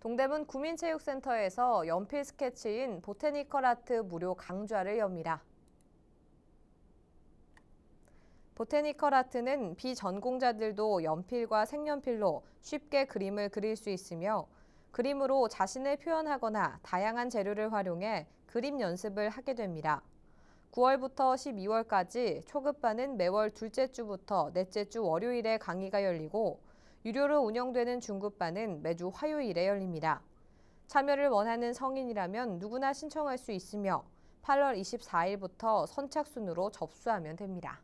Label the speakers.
Speaker 1: 동대문 구민체육센터에서 연필 스케치인 보테니컬 아트 무료 강좌를 엽니다. 보테니컬 아트는 비전공자들도 연필과 색연필로 쉽게 그림을 그릴 수 있으며 그림으로 자신을 표현하거나 다양한 재료를 활용해 그림 연습을 하게 됩니다. 9월부터 12월까지 초급반은 매월 둘째 주부터 넷째 주 월요일에 강의가 열리고 유료로 운영되는 중급반은 매주 화요일에 열립니다. 참여를 원하는 성인이라면 누구나 신청할 수 있으며 8월 24일부터 선착순으로 접수하면 됩니다.